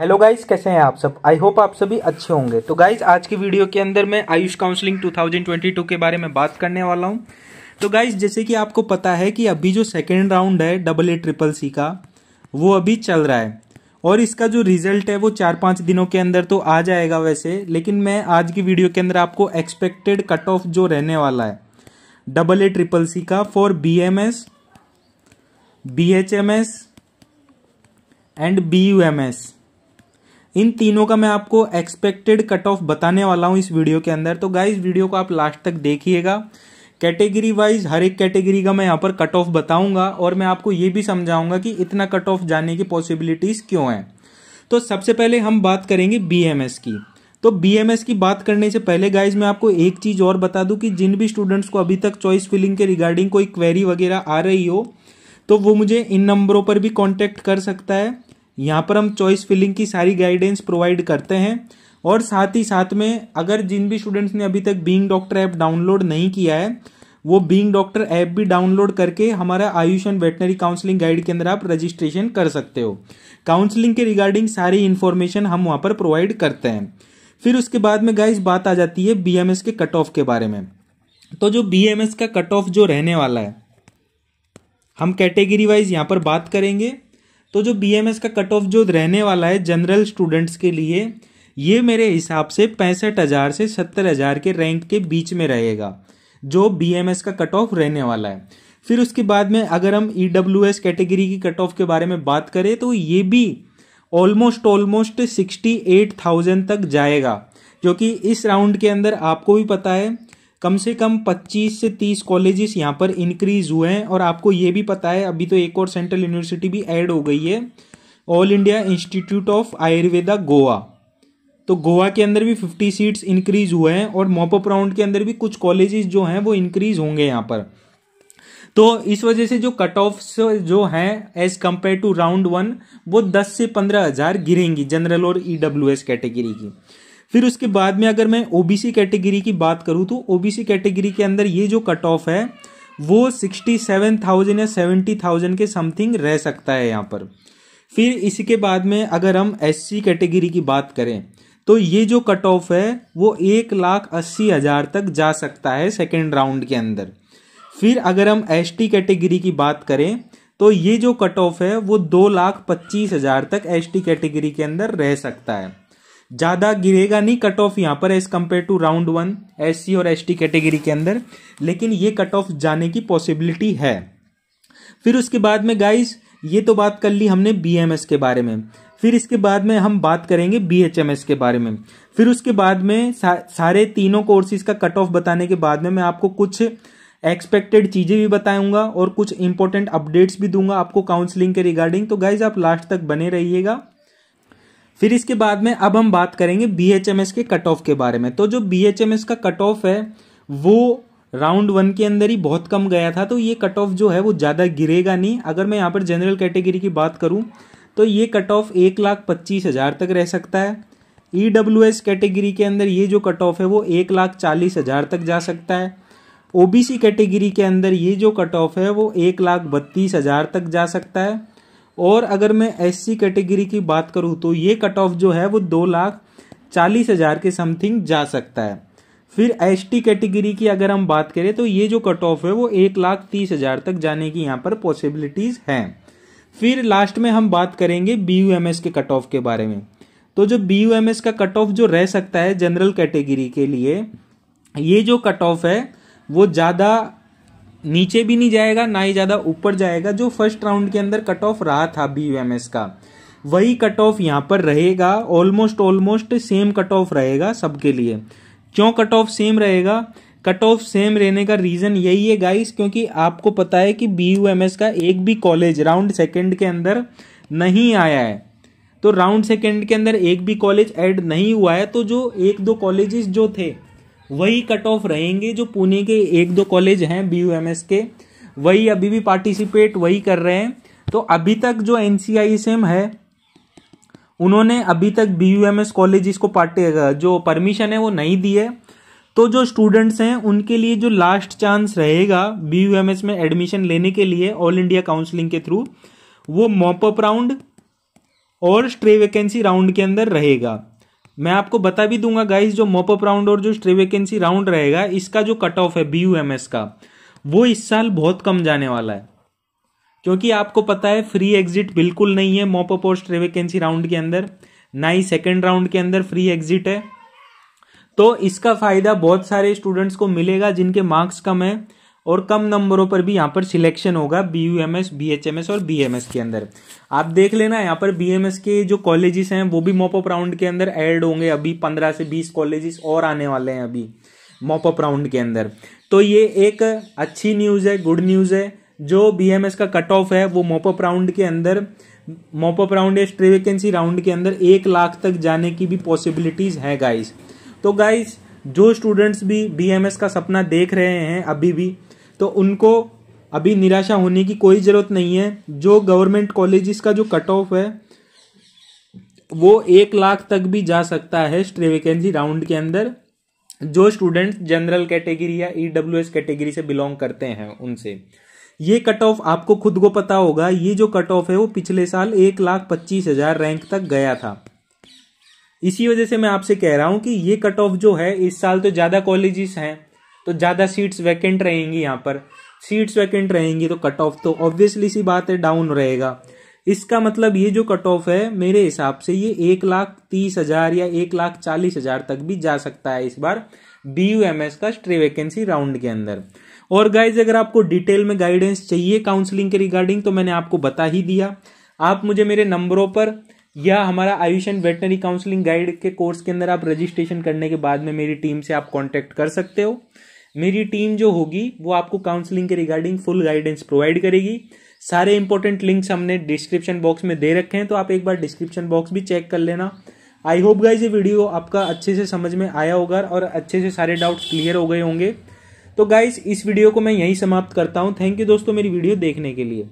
hello guys कैसे हैं आप सब आई होप आप सभी अच्छे होंगे तो गाइस आज की वीडियो के अंदर मैं आयुष काउंसलिंग 2022 के बारे में बात करने वाला हूं तो गाइस जैसे कि आपको पता है कि अभी जो सेकेंड राउंड है डबल ए ट्रिपल सी का वो अभी चल रहा है और इसका जो रिजल्ट है वो चार पाँच दिनों के अंदर तो आ जाएगा वैसे लेकिन मैं आज की वीडियो के अंदर आपको एक्सपेक्टेड कट ऑफ जो रहने वाला है डबल ए ट्रिपल सी का for B M S B H M S and B U M S इन तीनों का मैं आपको एक्सपेक्टेड कट ऑफ बताने वाला हूँ इस वीडियो के अंदर तो गाइज वीडियो को आप लास्ट तक देखिएगा कैटेगरी वाइज हर एक कैटेगरी का मैं यहाँ पर कट ऑफ बताऊंगा और मैं आपको ये भी समझाऊंगा कि इतना कट ऑफ जाने की पॉसिबिलिटीज़ क्यों हैं तो सबसे पहले हम बात करेंगे बीएमएस की तो बीएमएस की बात करने से पहले गाइज मैं आपको एक चीज़ और बता दूं कि जिन भी स्टूडेंट्स को अभी तक चॉइस फिलिंग के रिगार्डिंग कोई क्वेरी वगैरह आ रही हो तो वो मुझे इन नंबरों पर भी कॉन्टैक्ट कर सकता है यहाँ पर हम चॉइस फिलिंग की सारी गाइडेंस प्रोवाइड करते हैं और साथ ही साथ में अगर जिन भी स्टूडेंट्स ने अभी तक बींग डॉक्टर ऐप डाउनलोड नहीं किया है वो बींग डॉक्टर ऐप भी डाउनलोड करके हमारा Ayush and veterinary counselling guide के अंदर आप रजिस्ट्रेशन कर सकते हो काउंसलिंग के रिगार्डिंग सारी इन्फॉर्मेशन हम वहाँ पर प्रोवाइड करते हैं फिर उसके बाद में गाइज बात आ जाती है बी के कट ऑफ के बारे में तो जो बी का कट ऑफ जो रहने वाला है हम कैटेगरी वाइज यहाँ पर बात करेंगे तो जो बी का कट ऑफ जो रहने वाला है जनरल स्टूडेंट्स के लिए ये मेरे हिसाब से पैंसठ हज़ार से सत्तर हज़ार के रैंक के बीच में रहेगा जो बी का कट ऑफ रहने वाला है फिर उसके बाद में अगर हम ई डब्ल्यू एस कैटेगरी की कट ऑफ के बारे में बात करें तो ये भी almost almost sixty eight thousand तक जाएगा जो कि इस राउंड के अंदर आपको भी पता है कम से कम 25 से 30 कॉलेजेस यहाँ पर इंक्रीज हुए हैं और आपको ये भी पता है अभी तो एक और सेंट्रल यूनिवर्सिटी भी ऐड हो गई है All India Institute of Ayurveda Goa तो गोवा के अंदर भी 50 सीट्स इंक्रीज हुए हैं और मॉपअप राउंड के अंदर भी कुछ कॉलेजेस जो हैं वो इंक्रीज होंगे यहाँ पर तो इस वजह से जो कट ऑफ जो हैं as compared to round one वो दस से पंद्रह हज़ार गिरेंगी जनरल और ईडब्ल्यूएस e कैटेगरी की फिर उसके बाद में अगर मैं ओबीसी कैटेगरी की बात करूँ तो ओबीसी कैटेगरी के अंदर ये जो कट ऑफ है वो सिक्सटी सेवन थाउजेंड या सेवेंटी थाउजेंड के समथिंग रह सकता है यहाँ पर फिर इसी के बाद में अगर हम एस सी कैटेगरी की बात करें तो ये जो कट ऑफ है वो एक लाख अस्सी हज़ार तक जा सकता है सेकेंड राउंड के अंदर फिर अगर हम एस टी कैटेगरी की बात करें तो ये जो कट ऑफ है वो दो लाख पच्चीस हज़ार तक एस टी कैटेगरी के अंदर रह सकता है ज़्यादा गिरेगा नहीं कट ऑफ यहाँ पर as compare to round one S और एस कैटेगरी के अंदर लेकिन ये कट ऑफ जाने की पॉसिबिलिटी है फिर उसके बाद में गाइस ये तो बात कर ली हमने बी के बारे में फिर इसके बाद में हम बात करेंगे बी के बारे में फिर उसके बाद में सा, सारे तीनों कोर्सेज का कट ऑफ बताने के बाद में मैं आपको कुछ एक्सपेक्टेड चीज़ें भी बताऊंगा और कुछ इंपॉर्टेंट अपडेट्स भी दूंगा आपको काउंसलिंग के रिगार्डिंग तो गाइज आप लास्ट तक बने रहिएगा फिर इसके बाद में अब हम बात करेंगे एस के कट ऑफ के बारे में तो जो एस का कट ऑफ है वो राउंड वन के अंदर ही बहुत कम गया था तो ये कट ऑफ जो है वो ज़्यादा गिरेगा नहीं अगर मैं यहाँ पर जनरल कैटेगरी की बात करूँ तो ये कट ऑफ एक लाख पच्चीस हज़ार तक रह सकता है ई डब्ल्यू एस कैटेगरी के अंदर ये जो कट ऑफ है वो एक लाख चालीस हज़ार तक जा सकता है ओ बी सी कैटेगरी के अंदर ये जो कट ऑफ है वो एक लाख बत्तीस हज़ार तक जा सकता है और अगर मैं एस कैटेगरी की बात करूँ तो ये कट ऑफ जो है वो दो लाख चालीस हज़ार के समथिंग जा सकता है फिर एस कैटेगरी की अगर हम बात करें तो ये जो कट ऑफ है वो एक लाख तीस हज़ार तक जाने की यहाँ पर पॉसिबिलिटीज़ हैं फिर लास्ट में हम बात करेंगे बी के कट ऑफ के बारे में तो जो बी का कट ऑफ जो रह सकता है जनरल कैटेगरी के लिए ये जो कट ऑफ है वो ज़्यादा नीचे भी नहीं जाएगा ना ही ज़्यादा ऊपर जाएगा जो फर्स्ट राउंड के अंदर कट ऑफ रहा था बी का वही कट ऑफ यहाँ पर रहेगा almost almost same cut off रहेगा सबके लिए क्यों कट ऑफ सेम रहेगा कट ऑफ सेम रहने का रीज़न यही है गाइस क्योंकि आपको पता है कि बी का एक भी कॉलेज राउंड सेकेंड के अंदर नहीं आया है तो राउंड सेकेंड के अंदर एक भी कॉलेज ऐड नहीं हुआ है तो जो एक दो कॉलेजेस जो थे वही कट ऑफ रहेंगे जो पुणे के एक दो कॉलेज हैं बी यू एम एस के वही अभी भी पार्टिसिपेट वही कर रहे हैं तो अभी तक जो एन है उन्होंने अभी तक B U M S college इसको पार्टी जो परमिशन है वो नहीं दी है तो जो स्टूडेंट्स हैं उनके लिए जो लास्ट चांस रहेगा बी यू एम एस में एडमिशन लेने के लिए ऑल इंडिया काउंसलिंग के थ्रू वो मॉपअप राउंड और स्ट्रे वैकेंसी राउंड के अंदर रहेगा मैं आपको बता भी दूंगा गाइस जो मॉपअप राउंड और जो स्ट्रे वैकेंसी राउंड रहेगा इसका जो कट ऑफ है बी का वो इस साल बहुत कम जाने वाला है क्योंकि आपको पता है फ्री एग्जिट बिल्कुल नहीं है मॉपअप और स्ट्रे वैकेंसी राउंड के अंदर ना ही सेकेंड राउंड के अंदर फ्री एग्जिट है तो इसका फायदा बहुत सारे स्टूडेंट्स को मिलेगा जिनके मार्क्स कम है और कम नंबरों पर भी यहाँ पर सिलेक्शन होगा B U M S B H M S और बी एम एस के अंदर आप देख लेना यहाँ पर बी एम एस के जो कॉलेजेस हैं वो भी मोपअप राउंड के अंदर ऐड होंगे अभी पंद्रह से बीस कॉलेजेस और आने वाले हैं अभी मोपअप राउंड के अंदर तो ये एक अच्छी न्यूज़ है गुड न्यूज़ है जो बी एम एस का कट ऑफ है वो मोपअप राउंड के अंदर मोपअप राउंड या स्ट्रे वैकेंसी राउंड के अंदर एक लाख तक जाने की भी पॉसिबिलिटीज़ हैं गाइस तो गाइस जो स्टूडेंट्स भी एस का सपना देख रहे हैं अभी भी तो उनको अभी निराशा होने की कोई ज़रूरत नहीं है जो गवर्नमेंट कॉलेजेस का जो कट ऑफ है वो एक लाख तक भी जा सकता है स्ट्रे वैकेंसी राउंड के अंदर जो स्टूडेंट्स जनरल कैटेगरी या ई एस कैटेगरी से बिलोंग करते हैं उनसे ये कट ऑफ आपको खुद को पता होगा ये जो कट ऑफ है वो पिछले साल एक लाख पच्चीस हजार रैंक तक गया था इसी वजह से मैं आपसे कह रहा हूं कि ये कट ऑफ जो है इस साल तो ज़्यादा कॉलेजेस हैं तो ज़्यादा सीट्स वैकेंट रहेंगी यहाँ पर सीट्स वैकेंट रहेंगी तो कट ऑफ तो ऑब्वियसली सी बात है डाउन रहेगा इसका मतलब ये जो कट ऑफ है मेरे हिसाब से ये एक लाख तीस हजार या एक लाख चालीस हजार तक भी जा सकता है इस बार बी यू एम एस का स्ट्रे वैकेंसी राउंड के अंदर और गाइज अगर आपको डिटेल में गाइडेंस चाहिए काउंसलिंग के रिगार्डिंग तो मैंने आपको बता ही दिया आप मुझे मेरे नंबरों पर या हमारा Ayush and veterinary counselling guide के कोर्स के अंदर आप रजिस्ट्रेशन करने के बाद में मेरी टीम से आप कॉन्टेक्ट कर सकते हो मेरी टीम जो होगी वो आपको काउंसलिंग के रिगार्डिंग फुल गाइडेंस प्रोवाइड करेगी सारे इंपॉर्टेंट लिंक्स हमने डिस्क्रिप्शन बॉक्स में दे रखे हैं तो आप एक बार डिस्क्रिप्शन बॉक्स भी चेक कर लेना आई होप गाइज ये वीडियो आपका अच्छे से समझ में आया होगा और अच्छे से सारे डाउट्स क्लियर हो गए होंगे तो गाइज इस वीडियो को मैं यहीं समाप्त करता हूँ थैंक यू दोस्तों मेरी वीडियो देखने के लिए